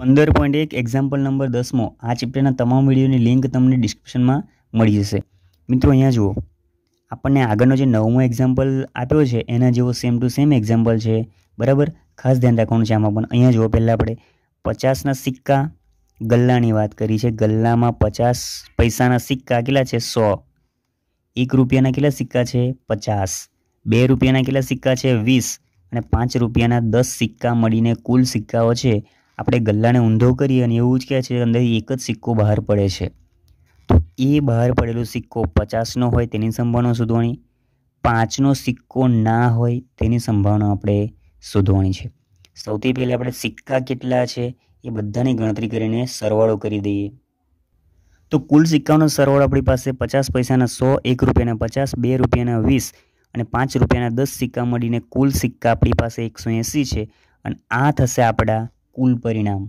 પંદર પોઈન્ટ એક example number દસમો આ ચેપ્ટરના તમામ વિડીયોની લિંક તમને ડિસ્ક્રિપ્શનમાં મળી જશે મિત્રો અહીંયા જુઓ આપણને આગળનો જે નવમો એક્ઝામ્પલ આપ્યો છે એના જેવો સેમ ટુ સેમ એક્ઝામ્પલ છે બરાબર ખાસ ધ્યાન રાખવાનું છે આમાં પણ અહીંયા જુઓ પહેલાં આપણે પચાસના સિક્કા ગલ્લાની વાત કરી છે ગલ્લામાં પચાસ પૈસાના સિક્કા કેટલા છે સો એક રૂપિયાના કેટલા સિક્કા છે પચાસ બે રૂપિયાના કેટલા સિક્કા છે વીસ અને પાંચ રૂપિયાના દસ સિક્કા મળીને કુલ સિક્કાઓ છે આપણે ગલ્લાને ઊંધો કરીએ અને એવું જ કહે છે અંદર એક જ સિક્કો બહાર પડે છે તો એ બહાર પડેલો સિક્કો પચાસનો હોય તેની સંભાવના શોધવાની પાંચનો સિક્કો ના હોય તેની સંભાવના આપણે શોધવાની છે સૌથી પહેલાં આપણે સિક્કા કેટલા છે એ બધાની ગણતરી કરીને સરવાળો કરી દઈએ તો કુલ સિક્કાનો સરવાળો આપણી પાસે પચાસ પૈસાના સો એક રૂપિયાના પચાસ બે રૂપિયાના વીસ અને પાંચ રૂપિયાના દસ સિક્કા મળીને કુલ સિક્કા આપણી પાસે એકસો એંસી છે અને આ થશે આપણા કુલ પરિણામ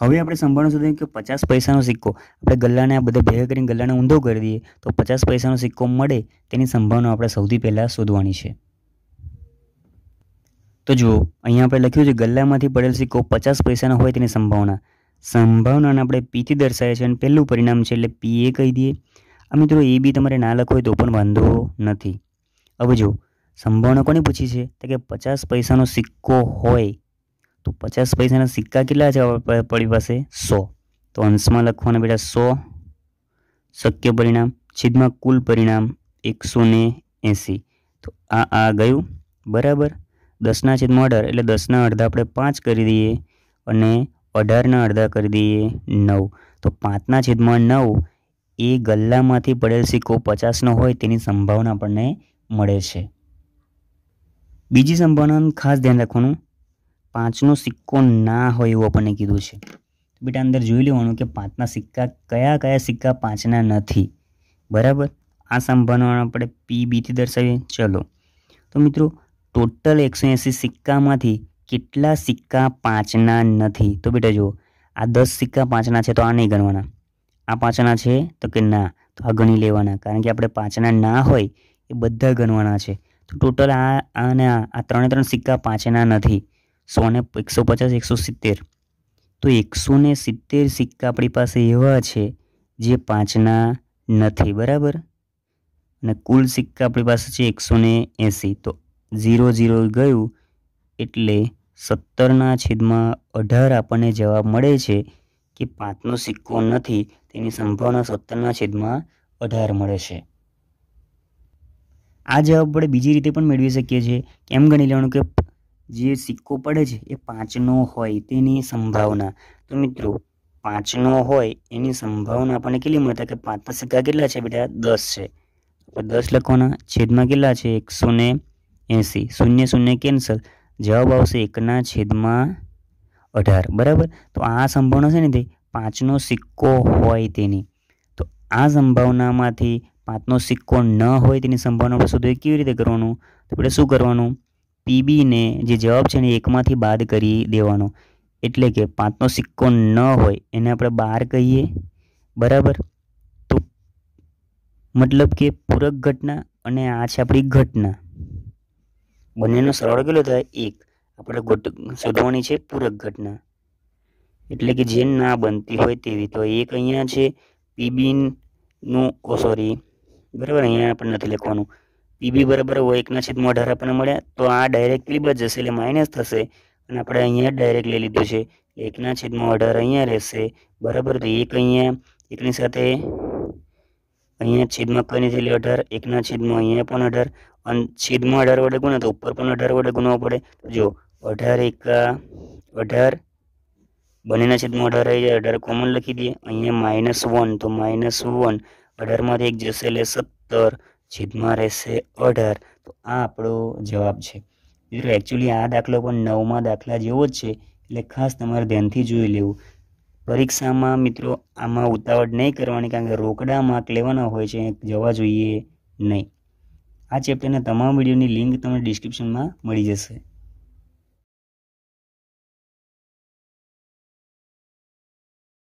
હવે આપણે સંભાળવું સુધી કે પચાસ પૈસાનો સિક્કો આપણે ગલ્લાને આ બધા ભેગા કરીને ગલ્લાને ઊંધો કરી દઈએ તો પચાસ પૈસાનો સિક્કો મળે તેની સંભાવના આપણે સૌથી પહેલાં શોધવાની છે તો જુઓ અહીંયા આપણે લખ્યું છે ગલ્લામાંથી પડેલ સિક્કો પચાસ પૈસાનો હોય તેની સંભાવના સંભાવનાને આપણે પીથી દર્શાવીએ છીએ અને પહેલું પરિણામ છે એટલે પી એ કહી દઈએ આ મિત્રો એ બી તમારે ના લખો હોય તો પણ વાંધો નથી હવે જો સંભાવના કોને પૂછી છે તો કે પચાસ પૈસાનો સિક્કો હોય તો પચાસ પૈસાના સિક્કા કેટલા છે પડી પાસે સો તો અંશમાં લખવાના બેટા સો શક્ય પરિણામ છેદમાં કુલ પરિણામ એકસો ને એંસી તો આ આ ગયું બરાબર દસના છેદમાં અઢાર એટલે દસના અડધા આપણે પાંચ કરી દઈએ અને અઢારના અડધા કરી દઈએ નવ તો પાંચના છેદમાં નવ એ ગલ્લામાંથી પડેલ સિક્કો પચાસનો હોય તેની સંભાવના આપણને મળે છે બીજી સંભાવના ખાસ ધ્યાન રાખવાનું પાંચનો સિક્કો ના હોય એવું આપણને કીધું છે બેટા અંદર જોઈ લેવાનું કે પાંચના સિક્કા કયા કયા સિક્કા પાંચના નથી બરાબર આ સંભાળવાનું આપણે પી બીથી દર્શાવીએ ચલો તો મિત્રો ટોટલ એકસો એંસી સિક્કામાંથી કેટલા સિક્કા પાંચના નથી તો બેટા જુઓ આ દસ સિક્કા પાંચના છે તો આ નહીં ગણવાના આ પાંચના છે તો કે ના તો આ ગણી લેવાના કારણ કે આપણે પાંચના ના હોય એ બધા ગણવાના છે તો ટોટલ આ અને આ ત્રણે ત્રણ સિક્કા પાંચના નથી સો ને એકસો પચાસ એકસો સિત્તેર તો એકસો ને સિત્તેર સિક્કા આપણી પાસે એવા છે જે પાંચના નથી બરાબર અને કુલ સિક્કા આપણી પાસે છે એકસો ને એંસી તો ઝીરો ઝીરો ગયું એટલે સત્તરના છેદમાં અઢાર આપણને જવાબ મળે છે કે પાંચનો સિક્કો નથી તેની સંભાવના સત્તરના છેદમાં અઢાર મળે છે આ જવાબ આપણે બીજી રીતે પણ મેળવી શકીએ છીએ કેમ ગણી લેવાનું કે જે સિક્કો પડે છે એ પાંચનો હોય તેની સંભાવના તો મિત્રો પાંચનો હોય એની સંભાવના આપણને કેટલી મળે કે પાંચ સિક્કા કેટલા છે બેટા દસ છે દસ લખવાના છેદમાં કેટલા છે એકસો ને એંસી શૂન્ય શૂન્ય કેન્સલ જવાબ આવશે એકના છેદમાં અઢાર બરાબર તો આ સંભાવના છે ને તે પાંચનો સિક્કો હોય તેની તો આ સંભાવનામાંથી પાંચનો સિક્કો ન હોય તેની સંભાવના આપણે શોધવી કેવી રીતે કરવાનું તો આપણે શું કરવાનું પીબીને જે જવાબ છે ને એકમાંથી બાદ કરી દેવાનો એટલે કે પાંચનો સિક્કો ન હોય એને આપણે બાર કહીએ બરાબર તો મતલબ કે પૂરક ઘટના અને આ છે આપણી ઘટના બંનેનો સરળ કેટલો થાય એક આપણે શોધવાની છે પૂરક ઘટના એટલે કે જે ના બનતી હોય તેવી તો એક અહીંયા છે પીબીનું ઓ સોરી બરાબર અહીંયા આપણે નથી લખવાનું પીબી બરાબર હોય એકના છેદમાં અઢાર આપણને મળ્યા તો આ ડાયરેક્ટલી બચ જશે એટલે માઇનસ થશે અને આપણે અહીંયા ડાયરેક્ટ લઈ લીધું છે એકના છેદમાં અઢાર અહીંયા રહેશે બરાબર તો એક અહીંયા એકની સાથે અહીંયા છેદમાં કઈ એટલે અઢાર એકના છેદમાં અહીંયા પણ અઢાર અને છેદમાં અઢાર વડે ગુણે તો ઉપર પણ અઢાર વડે ગુણવો પડે જો અઢાર એકા અઢાર બંનેના છેદમાં અઢાર આવી જાય અઢાર કોમન લખી દઈએ અહીંયા માઇનસ વન તો માઇનસ વન અઢારમાંથી એક જશે એટલે સત્તર છેદમાં રહેશે અઢાર તો આ આપણો જવાબ છે મિત્રો એકચ્યુઅલી આ દાખલો પણ નવમાં દાખલા જેવો જ છે એટલે ખાસ તમારે ધ્યાનથી જોઈ લેવું પરીક્ષામાં મિત્રો આમાં ઉતાવળ નહીં કરવાની કારણ કે રોકડા માર્ક લેવાના હોય છે જવા જોઈએ નહીં આ ચેપ્ટરના તમામ વિડીયોની લિંક તમને ડિસ્ક્રિપ્શનમાં મળી જશે